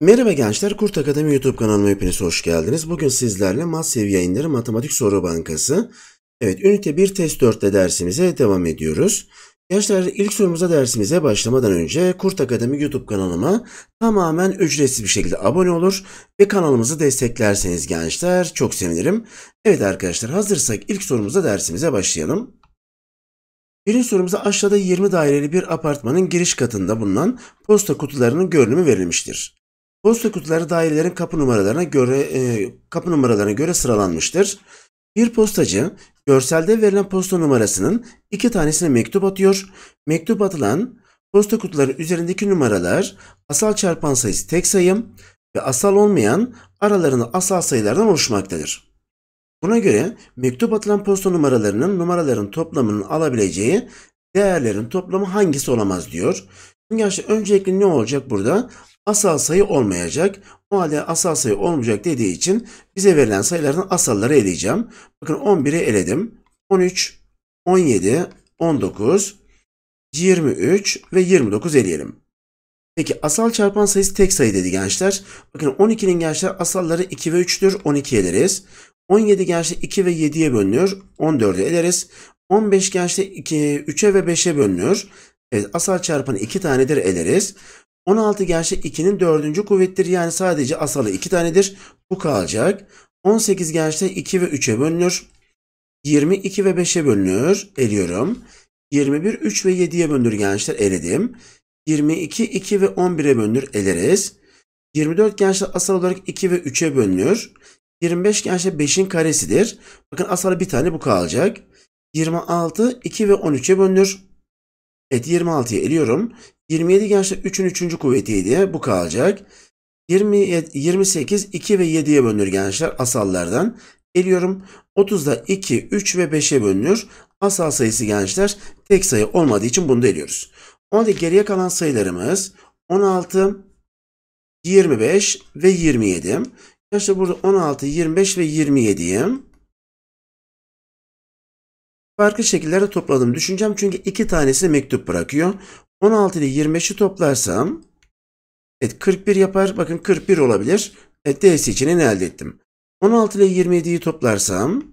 Merhaba gençler, Kurt Akademi YouTube kanalıma hepiniz hoş geldiniz. Bugün sizlerle Masyev Yayınları Matematik Soru Bankası. Evet, ünite 1 test 4'te dersimize devam ediyoruz. Gençler ilk sorumuza dersimize başlamadan önce Kurt Akademi YouTube kanalıma tamamen ücretsiz bir şekilde abone olur ve kanalımızı desteklerseniz gençler çok sevinirim. Evet arkadaşlar hazırsak ilk sorumuza dersimize başlayalım. Birinci sorumuzda aşağıda 20 daireli bir apartmanın giriş katında bulunan posta kutularının görünümü verilmiştir. Posta kutuları dairelerin kapı numaralarına göre e, kapı numaralarına göre sıralanmıştır. Bir postacı görselde verilen posta numarasının iki tanesine mektup atıyor. Mektup atılan posta kutuları üzerindeki numaralar asal çarpan sayısı tek sayım ve asal olmayan aralarında asal sayılardan oluşmaktadır. Buna göre mektup atılan posta numaralarının numaraların toplamının alabileceği değerlerin toplamı hangisi olamaz diyor. Gerçi öncelikle ne olacak burada? Asal sayı olmayacak. O halde asal sayı olmayacak dediği için bize verilen sayıların asalları eleyeceğim. Bakın 11'i eledim. 13, 17, 19, 23 ve 29 eleyelim. Peki asal çarpan sayısı tek sayı dedi gençler. Bakın 12'nin gençler asalları 2 ve 3'tür. 12 eleriz. 17 gençte 2 ve 7'ye bölünüyor. 14'ü eleriz. 15 gençte 3'e ve 5'e bölünüyor. Evet, asal çarpanı 2 tanedir eleriz. 16 gençte 2'nin 4. kuvvettir. Yani sadece asalı 2 tanedir. Bu kalacak. 18 gençte 2 ve 3'e bölünür. 22 ve 5'e bölünür. Eliyorum. 21, 3 ve 7'ye bölünür gençler. Eledim. 22, 2 ve 11'e bölünür. Eleriz. 24 gençler asal olarak 2 ve 3'e bölünür. 25 gençte 5'in karesidir. Bakın az bir tane bu kalacak. 26 2 ve 13'e bölünür. Evet 26'ya eliyorum. 27 gençte 3'ün 3. kuvvetiydi. Bu kalacak. 27, 28 2 ve 7'ye bölünür gençler asallardan. Eliyorum. 30'da 2, 3 ve 5'e bölünür. Asal sayısı gençler tek sayı olmadığı için bunu da eliyoruz. Onda geriye kalan sayılarımız 16, 25 ve 27. Arkadaşlar burada 16, 25 ve 27'yi Farklı şekillerde topladım. Düşüncem çünkü iki tanesi mektup bırakıyor. 16 ile 25'i toplarsam evet 41 yapar. Bakın 41 olabilir. Evet DS için elde ettim. 16 ile 27'yi toplarsam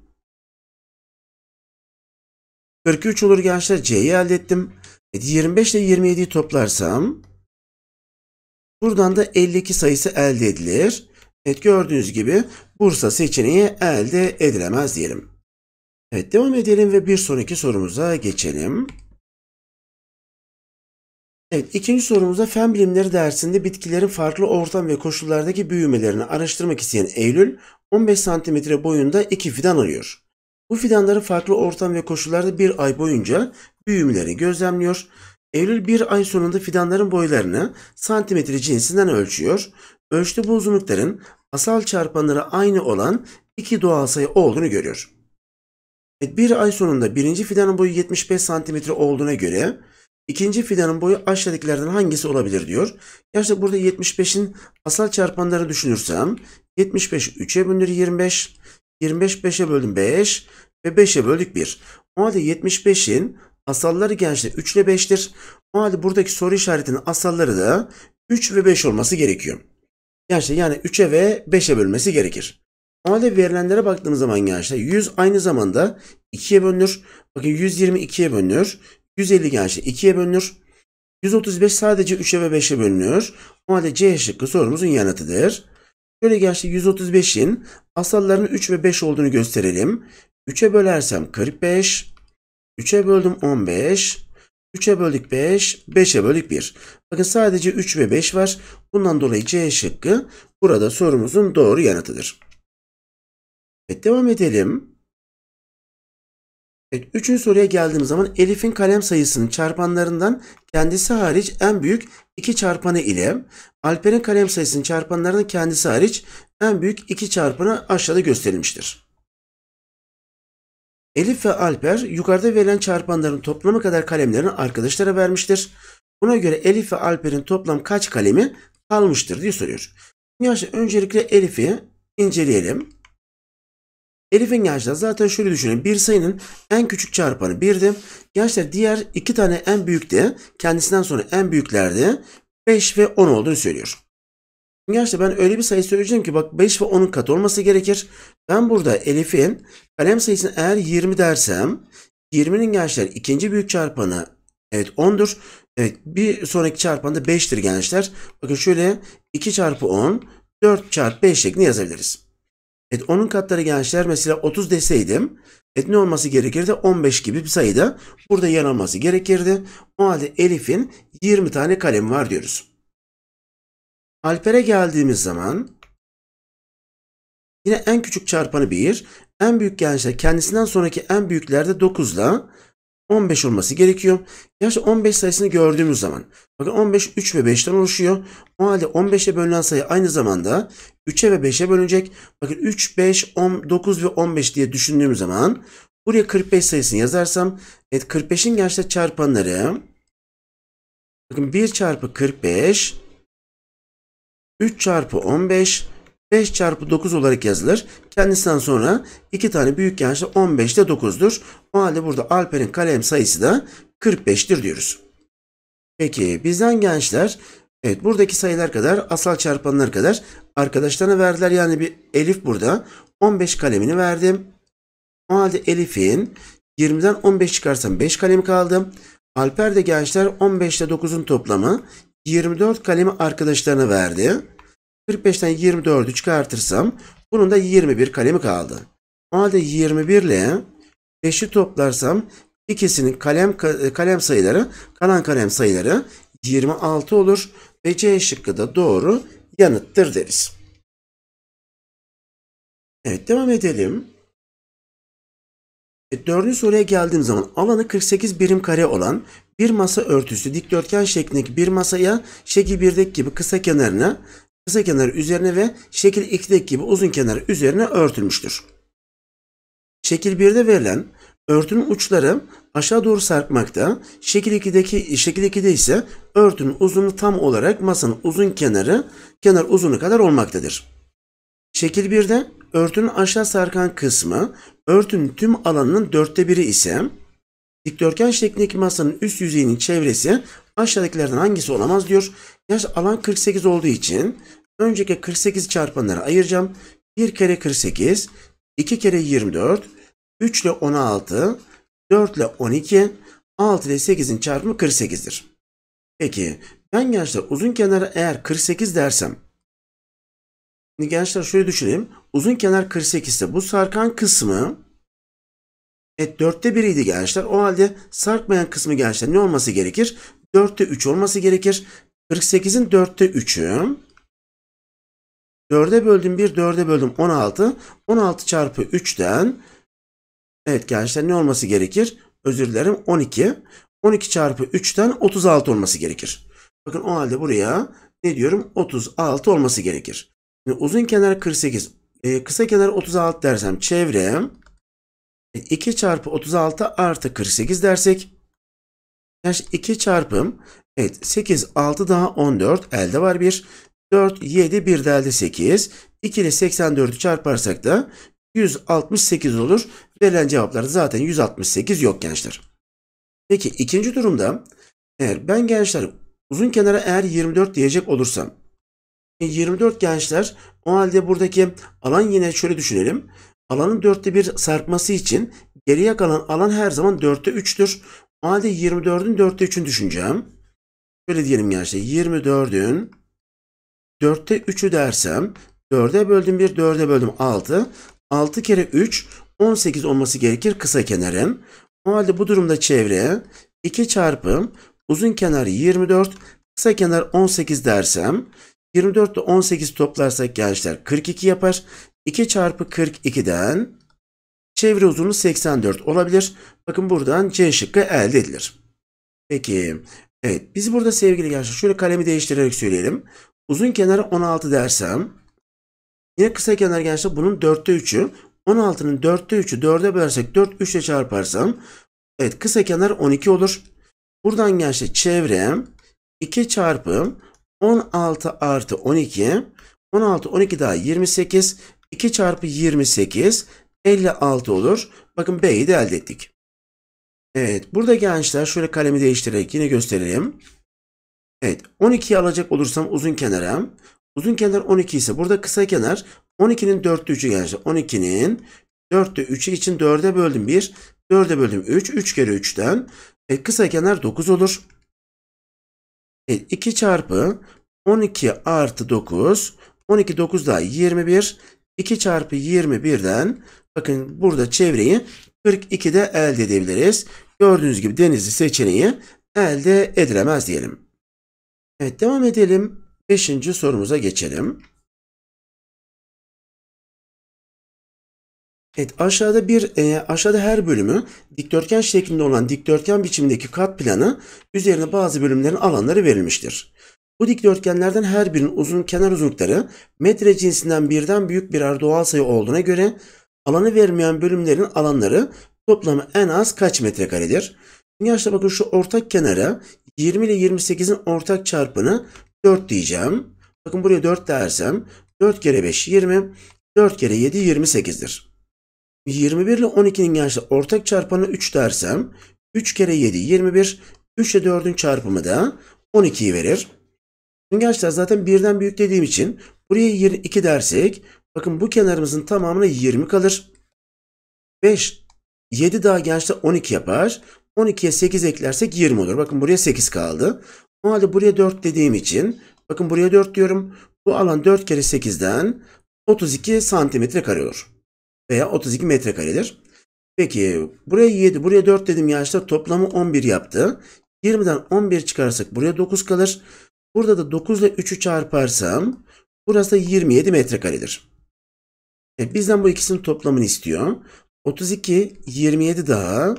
43 olur gençler. C'yi elde ettim. Evet, 25 ile 27'yi toplarsam buradan da 52 sayısı elde edilir. Evet gördüğünüz gibi Bursa seçeneği elde edilemez diyelim. Evet devam edelim ve bir sonraki sorumuza geçelim. Evet, ikinci sorumuza fen bilimleri dersinde bitkilerin farklı ortam ve koşullardaki büyümelerini araştırmak isteyen Eylül 15 cm boyunda iki fidan arıyor. Bu fidanları farklı ortam ve koşullarda bir ay boyunca büyümelerini gözlemliyor. Eylül bir ay sonunda fidanların boylarını santimetre cinsinden ölçüyor ölçtü uzunlukların asal çarpanları aynı olan iki doğal sayı olduğunu görüyor. Evet, bir ay sonunda birinci fidanın boyu 75 cm olduğuna göre ikinci fidanın boyu aşağıdakilerden hangisi olabilir diyor. Gerçi burada 75'in asal çarpanları düşünürsem 75 3'e bölünür 25, 25 5'e bölün 5 ve 5'e böldük 1. O halde 75'in asalları gençler 3 ile 5'tir. O halde buradaki soru işaretinin asalları da 3 ve 5 olması gerekiyor. Gerçi yani 3'e ve 5'e bölmesi gerekir. O halde verilenlere baktığımız zaman gençler 100 aynı zamanda 2'ye bölünür. Bakın 120 2'ye bölünür. 150 gençler 2'ye bölünür. 135 sadece 3'e ve 5'e bölünür. O halde C şıkkı sorumuzun yanıtıdır. Şöyle gençler 135'in asallarının 3 ve 5 olduğunu gösterelim. 3'e bölersem 45. 3'e böldüm 15. 3'e böldük 5, 5'e böldük 1. Bakın sadece 3 ve 5 var. Bundan dolayı C şıkkı burada sorumuzun doğru yanıtıdır. Evet devam edelim. Evet, üçüncü soruya geldiğimiz zaman Elif'in kalem sayısının çarpanlarından kendisi hariç en büyük iki çarpanı ile Alper'in kalem sayısının çarpanlarından kendisi hariç en büyük iki çarpanı aşağıda gösterilmiştir. Elif ve Alper yukarıda verilen çarpanların toplamı kadar kalemlerini arkadaşlara vermiştir. Buna göre Elif ve Alper'in toplam kaç kalemi kalmıştır diye soruyor. Yaşta öncelikle Elif'i inceleyelim. Elif'in yaşları zaten şöyle düşünün. Bir sayının en küçük çarpanı 1'di. Gençler diğer iki tane en büyük de kendisinden sonra en büyükler de 5 ve 10 olduğunu söylüyor. Gerçi ben öyle bir sayı söyleyeceğim ki bak 5 ve 10'un katı olması gerekir. Ben burada Elif'in kalem sayısını eğer 20 dersem 20'nin gençler ikinci büyük çarpanı evet 10'dur. Evet bir sonraki çarpan da 5'tir gençler. Bakın şöyle 2 çarpı 10 4 çarpı 5 şeklinde yazabiliriz. Evet onun katları gençler mesela 30 deseydim evet ne olması gerekirdi? 15 gibi bir sayıda burada yer alması gerekirdi. O halde Elif'in 20 tane kalemi var diyoruz. Alper'e geldiğimiz zaman yine en küçük çarpanı 1, en büyük gençler kendisinden sonraki en büyüklerde 9 ile 15 olması gerekiyor. Gerçi 15 sayısını gördüğümüz zaman bakın 15 3 ve 5'ten oluşuyor. O halde 15'e bölünen sayı aynı zamanda 3'e ve 5'e bölünecek. Bakın 3, 5, 10, 9 ve 15 diye düşündüğümüz zaman buraya 45 sayısını yazarsam evet 45'in gençler çarpanları bakın 1 çarpı 45 3 çarpı 15 5 çarpı 9 olarak yazılır. Kendisinden sonra iki tane büyük yanlışla 15 de 9'dur. O halde burada Alper'in kalem sayısı da 45'tir diyoruz. Peki bizden gençler evet buradaki sayılar kadar asal çarpanlar kadar arkadaşlarına verdiler. Yani bir Elif burada 15 kalemini verdim. O halde Elif'in 20'den 15 çıkarsam 5 kalem kaldı. Alper de gençler 15 ile 9'un toplamı 24 kalemi arkadaşlarına verdi. 45'ten 24'ü çıkartırsam bunun da 21 kalemi kaldı. O halde 21 ile 5'i toplarsam ikisinin kalem e, kalem sayıları kalan kalem sayıları 26 olur ve C şıkkı da doğru yanıttır deriz. Evet devam edelim. E, dördüncü soruya geldiğim zaman alanı 48 birim kare olan bir masa örtüsü dikdörtgen şeklindeki bir masaya şekil 1'deki gibi kısa kenarına, kısa kenar üzerine ve şekil 2'deki gibi uzun kenar üzerine örtülmüştür. Şekil 1'de verilen örtünün uçları aşağı doğru sarkmakta. Şekil 2'deki şekil 2'de ise örtünün uzunluğu tam olarak masanın uzun kenarı kenar uzunluğu kadar olmaktadır. Şekil 1'de örtünün aşağı sarkan kısmı örtünün tüm alanının dörtte biri ise dikdörtgen şeklindeki masanın üst yüzeyinin çevresi aşağıdakilerden hangisi olamaz diyor. Yaş alan 48 olduğu için önceki 48 çarpanları ayıracağım. 1 kere 48, 2 kere 24, 3 ile 16, 4 ile 12, 6 ile 8'in çarpımı 48'dir. Peki ben gençler uzun kenara eğer 48 dersem Şimdi gençler şöyle düşünelim. Uzun kenar 48 ise bu sarkan kısmı Evet dörtte biriydi gençler. O halde sarkmayan kısmı gençler ne olması gerekir? Dörtte üç olması gerekir. 48'in dörtte üçü. Dörde böldüm bir, dörde böldüm 16. 16 çarpı 3'ten evet gençler ne olması gerekir? Özür dilerim 12. 12 çarpı 3'ten 36 olması gerekir. Bakın o halde buraya ne diyorum? 36 olması gerekir. Uzun kenar 48. E, ee, kısa kenar 36 dersem çevrem 2 e, çarpı 36 artı 48 dersek yani 2 çarpım evet 8 6 daha 14 elde var 1 4 7 1 de elde 8 2 ile 84'ü çarparsak da 168 olur. Verilen cevaplarda zaten 168 yok gençler. Peki ikinci durumda eğer ben gençler uzun kenara eğer 24 diyecek olursam 24 gençler o halde buradaki alan yine şöyle düşünelim. Alanın dörtte bir sarkması için geriye kalan alan her zaman dörtte üçtür. O halde 24'ün dörtte üçünü düşüneceğim. Şöyle diyelim gençler 24'ün dörtte üçü dersem dörde böldüm bir dörde böldüm altı. Altı kere üç, 18 olması gerekir kısa kenarın. O halde bu durumda çevreye 2 çarpı uzun kenar 24 kısa kenar 18 dersem 24 ile 18 toplarsak gençler 42 yapar. 2 çarpı 42'den çevre uzunluğu 84 olabilir. Bakın buradan C şıkkı elde edilir. Peki evet biz burada sevgili gençler şöyle kalemi değiştirerek söyleyelim. Uzun kenarı 16 dersem yine kısa kenar gençler bunun 4'te 3'ü 16'nın 4'te 3'ü 4'e bölersek 4 3 ile çarparsam evet kısa kenar 12 olur. Buradan gençler çevrem 2 çarpım 16 artı 12. 16, 12 daha 28. 2 çarpı 28 56 olur. Bakın B'yi de elde ettik. Evet burada gençler şöyle kalemi değiştirerek yine gösterelim. Evet 12'yi alacak olursam uzun kenara. Uzun kenar 12 ise burada kısa kenar 12'nin 4'te 3'ü gençler. 12'nin 4'te 3'ü için 4'e böldüm 1. 4'e böldüm 3. 3 kere 3'ten. E, kısa kenar 9 olur. Evet, 2 çarpı 12 artı 9. 12 9 daha 21. 2 çarpı 21'den bakın burada çevreyi 42'de elde edebiliriz. Gördüğünüz gibi denizli seçeneği elde edilemez diyelim. Evet devam edelim. 5. sorumuza geçelim. Evet aşağıda bir e, aşağıda her bölümü dikdörtgen şeklinde olan dikdörtgen biçimindeki kat planı üzerine bazı bölümlerin alanları verilmiştir. Bu dikdörtgenlerden her birinin uzun kenar uzunlukları metre cinsinden birden büyük birer doğal sayı olduğuna göre alanı vermeyen bölümlerin alanları toplamı en az kaç metrekaredir? Yaşta bakın şu ortak kenara 20 ile 28'in ortak çarpını 4 diyeceğim. Bakın buraya 4 dersem 4 kere 5 20, 4 kere 7 28'dir. 21 ile 12'nin gençler ortak çarpanı 3 dersem 3 kere 7 21 3 ile 4'ün çarpımı da 12'yi verir. Şimdi gençler zaten birden büyük dediğim için buraya 2 dersek bakın bu kenarımızın tamamına 20 kalır. 5 7 daha gençler 12 yapar. 12'ye 8 eklersek 20 olur. Bakın buraya 8 kaldı. O halde buraya 4 dediğim için bakın buraya 4 diyorum. Bu alan 4 kere 8'den 32 santimetre kare olur veya 32 metrekaredir. Peki buraya 7, buraya 4 dedim yaşta toplamı 11 yaptı. 20'den 11 çıkarsak buraya 9 kalır. Burada da 9 ile 3'ü çarparsam burası da 27 metrekaredir. Evet, bizden bu ikisinin toplamını istiyor. 32, 27 daha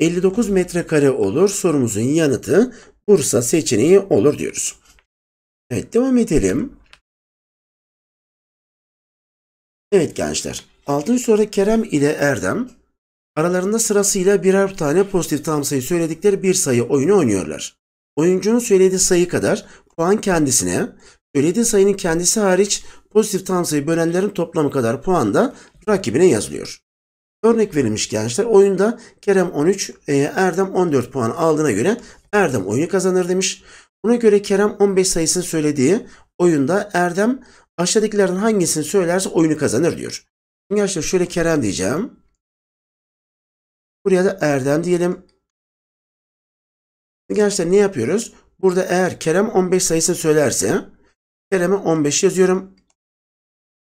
59 metrekare olur. Sorumuzun yanıtı Bursa seçeneği olur diyoruz. Evet devam edelim. Evet gençler. 6. soruda Kerem ile Erdem aralarında sırasıyla birer tane pozitif tam sayı söyledikleri bir sayı oyunu oynuyorlar. Oyuncunun söylediği sayı kadar puan kendisine, söylediği sayının kendisi hariç pozitif tam sayı bölenlerin toplamı kadar puan da rakibine yazılıyor. Örnek verilmiş gençler oyunda Kerem 13, e, Erdem 14 puan aldığına göre Erdem oyunu kazanır demiş. Buna göre Kerem 15 sayısını söylediği oyunda Erdem Aşağıdakilerden hangisini söylerse oyunu kazanır diyor. Şimdi arkadaşlar şöyle Kerem diyeceğim. Buraya da Erdem diyelim. Gençler ne yapıyoruz? Burada eğer Kerem 15 sayısını söylerse Kerem'e 15 yazıyorum.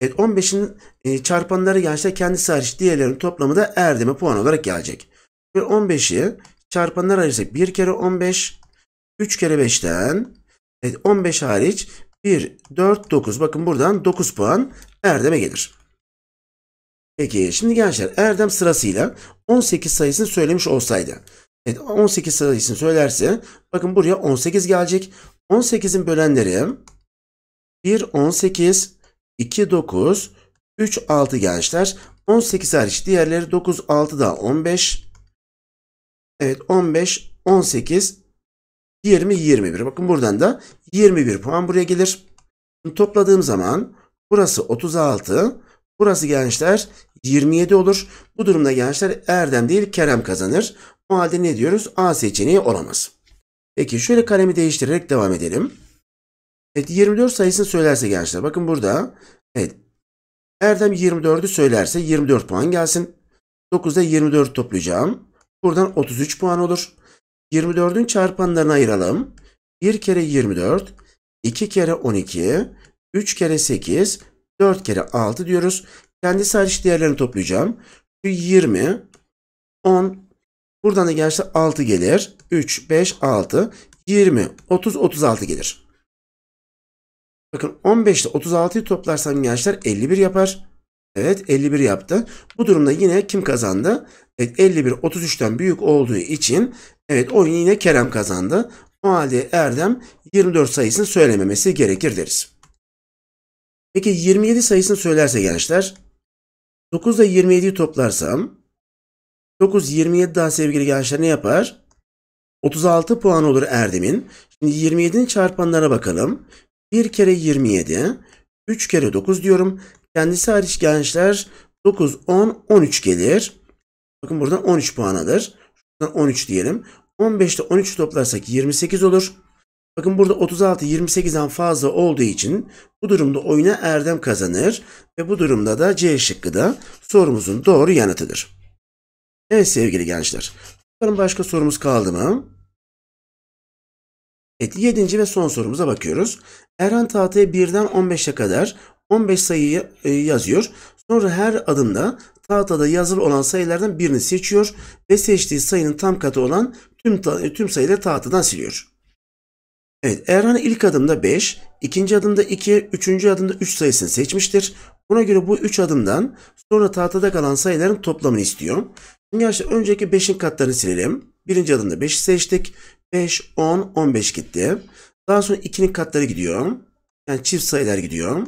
Evet 15'in e, çarpanları gençler kendisi hariç diğerlerinin toplamı da Erdem'e puan olarak gelecek. 15'i çarpanlar ayırsak 1 kere 15 3 kere 5'ten evet 15 hariç 1, 4, 9. Bakın buradan 9 puan Erdem'e gelir. Peki şimdi gençler Erdem sırasıyla 18 sayısını söylemiş olsaydı. Evet 18 sayısını söylerse bakın buraya 18 gelecek. 18'in bölenleri 1, 18, 2, 9, 3, 6 gençler. 18 hariç diğerleri 9, 6 daha 15. Evet 15, 18, 20, 21. Bakın buradan da 21 puan buraya gelir. Bunu topladığım zaman burası 36. Burası gençler 27 olur. Bu durumda gençler Erdem değil Kerem kazanır. O halde ne diyoruz? A seçeneği olamaz. Peki şöyle kalemi değiştirerek devam edelim. Evet 24 sayısını söylerse gençler. Bakın burada. Evet. Erdem 24'ü söylerse 24 puan gelsin. 9'da 24 toplayacağım. Buradan 33 puan olur. 24'ün çarpanlarını ayıralım. 1 kere 24, 2 kere 12, 3 kere 8, 4 kere 6 diyoruz. Kendi sayış değerlerini toplayacağım. 20, 10, buradan da gerçi 6 gelir. 3, 5, 6, 20, 30, 36 gelir. Bakın 15 ile 36'yı toplarsam gençler 51 yapar. Evet 51 yaptı. Bu durumda yine kim kazandı? Evet 51 33'ten büyük olduğu için Evet oyun yine Kerem kazandı. O halde Erdem 24 sayısını söylememesi gerekir deriz. Peki 27 sayısını söylerse gençler 9 ile 27'yi toplarsam 9 27 daha sevgili gençler ne yapar? 36 puan olur Erdem'in. Şimdi 27'nin çarpanlarına bakalım. 1 kere 27, 3 kere 9 diyorum. Kendisi hariç gençler 9, 10, 13 gelir. Bakın buradan 13 puan alır. Şuradan 13 diyelim. 15'te 13 toplarsak 28 olur. Bakın burada 36 28'den fazla olduğu için bu durumda oyuna Erdem kazanır ve bu durumda da C şıkkı da sorumuzun doğru yanıtıdır. Evet sevgili gençler. Bakalım başka sorumuz kaldı mı? Evet 7. ve son sorumuza bakıyoruz. Erhan tahtaya 1'den 15'e kadar 15 sayıyı e, yazıyor. Sonra her adımda tahtada yazılı olan sayılardan birini seçiyor ve seçtiği sayının tam katı olan tüm, e, tüm sayıları tahtadan siliyor. Evet Erhan ilk adımda 5, ikinci adımda 2, üçüncü adımda 3 sayısını seçmiştir. Buna göre bu 3 adımdan sonra tahtada kalan sayıların toplamını istiyor. Şimdi arkadaşlar önceki 5'in katlarını silelim. Birinci adımda 5'i seçtik. 5, 10, 15 gitti. Daha sonra 2'nin katları gidiyor. Yani çift sayılar gidiyor.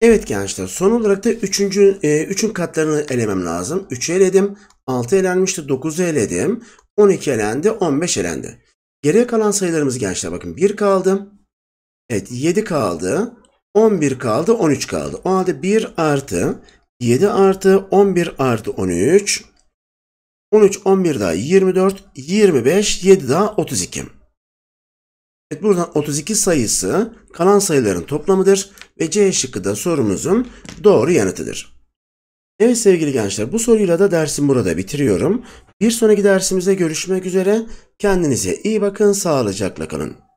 Evet gençler son olarak da 3. 3'ün e, katlarını elemem lazım. 3'ü eledim. 6 elenmişti. 9'u eledim. 12 elendi. 15 elendi. Geriye kalan sayılarımız gençler bakın 1 kaldı. Evet 7 kaldı. 11 kaldı. 13 kaldı. O halde 1 artı 7 artı 11 artı 13. 13, 11 daha 24, 25, 7 daha 32. Evet buradan 32 sayısı kalan sayıların toplamıdır ve C şıkkı da sorumuzun doğru yanıtıdır. Evet sevgili gençler bu soruyla da dersim burada bitiriyorum. Bir sonraki dersimizde görüşmek üzere. Kendinize iyi bakın, sağlıcakla kalın.